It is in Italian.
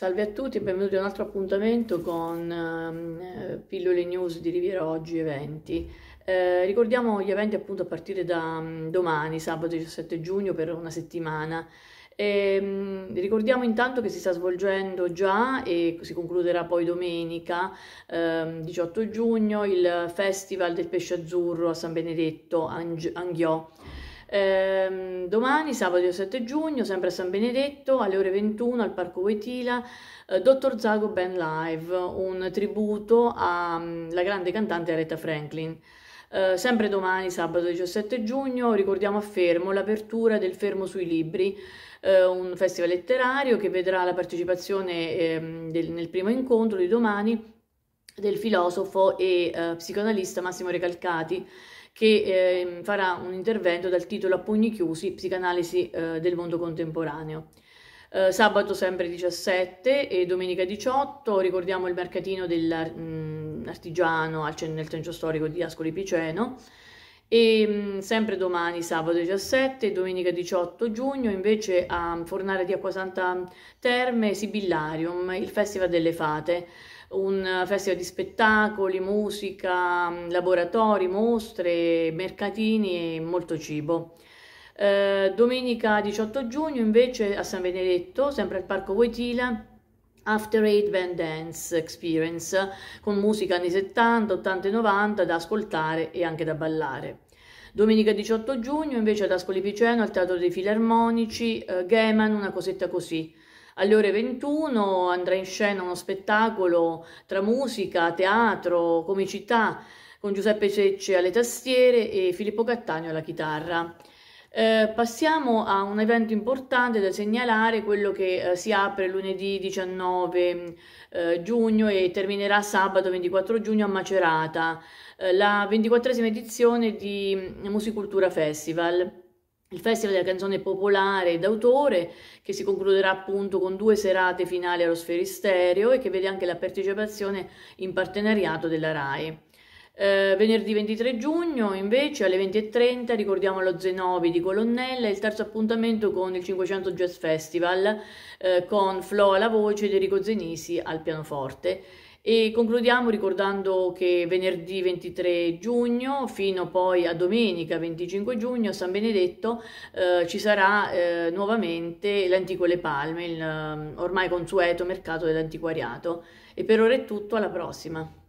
Salve a tutti e benvenuti a un altro appuntamento con um, Pillole News di Riviera Oggi Eventi. Eh, ricordiamo gli eventi appunto a partire da um, domani, sabato 17 giugno, per una settimana. E, um, ricordiamo intanto che si sta svolgendo già e si concluderà poi domenica um, ehm, 18 giugno il Festival del Pesce Azzurro a San Benedetto, Ang- Anghiò Ehm, domani, sabato 7 giugno, sempre a San Benedetto, alle ore 21 al Parco Voitila, eh, Dottor Zago Ben Live, un tributo alla mm, grande cantante Aretha Franklin. Uh, sempre domani, sabato 17 giugno, ricordiamo a Fermo l'apertura del Fermo sui Libri, uh, un festival letterario che vedrà la partecipazione ehm, del, nel primo incontro di domani del filosofo e uh, psicoanalista Massimo Recalcati che eh, farà un intervento dal titolo A pugni chiusi, psicanalisi eh, del mondo contemporaneo. Eh, sabato sempre 17 e domenica 18 ricordiamo il mercatino dell'artigiano mm, nel centro storico di Ascoli Piceno. E ehm, sempre domani, sabato 17 domenica 18 giugno, invece a Fornare di Acqua Santa Terme, Sibillarium, il Festival delle Fate, un festival di spettacoli, musica, laboratori, mostre, mercatini e molto cibo. Eh, domenica 18 giugno invece a San Benedetto, sempre al Parco Voitila, After Eight Band Dance Experience con musica anni 70, 80 e 90 da ascoltare e anche da ballare. Domenica 18 giugno invece ad Ascoli Piceno al Teatro dei Filarmonici, eh, Gaiman, una cosetta così. Alle ore 21 andrà in scena uno spettacolo tra musica, teatro, comicità con Giuseppe Cecce alle tastiere e Filippo Cattaneo alla chitarra. Eh, passiamo a un evento importante da segnalare, quello che eh, si apre lunedì 19 mm, eh, giugno e terminerà sabato 24 giugno a Macerata, eh, la 24esima edizione di mm, Musicultura Festival. Il Festival della canzone popolare e d'autore che si concluderà appunto con due serate finali allo Sferisterio e che vede anche la partecipazione in partenariato della RAI. Eh, venerdì 23 giugno invece alle 20.30 ricordiamo lo Zenobi di Colonnella il terzo appuntamento con il 500 Jazz Festival eh, con Flo alla voce ed Enrico Zenisi al pianoforte. E concludiamo ricordando che venerdì 23 giugno fino poi a domenica 25 giugno a San Benedetto eh, ci sarà eh, nuovamente l'Antico Le Palme, il eh, ormai consueto mercato dell'antiquariato. E per ora è tutto, alla prossima!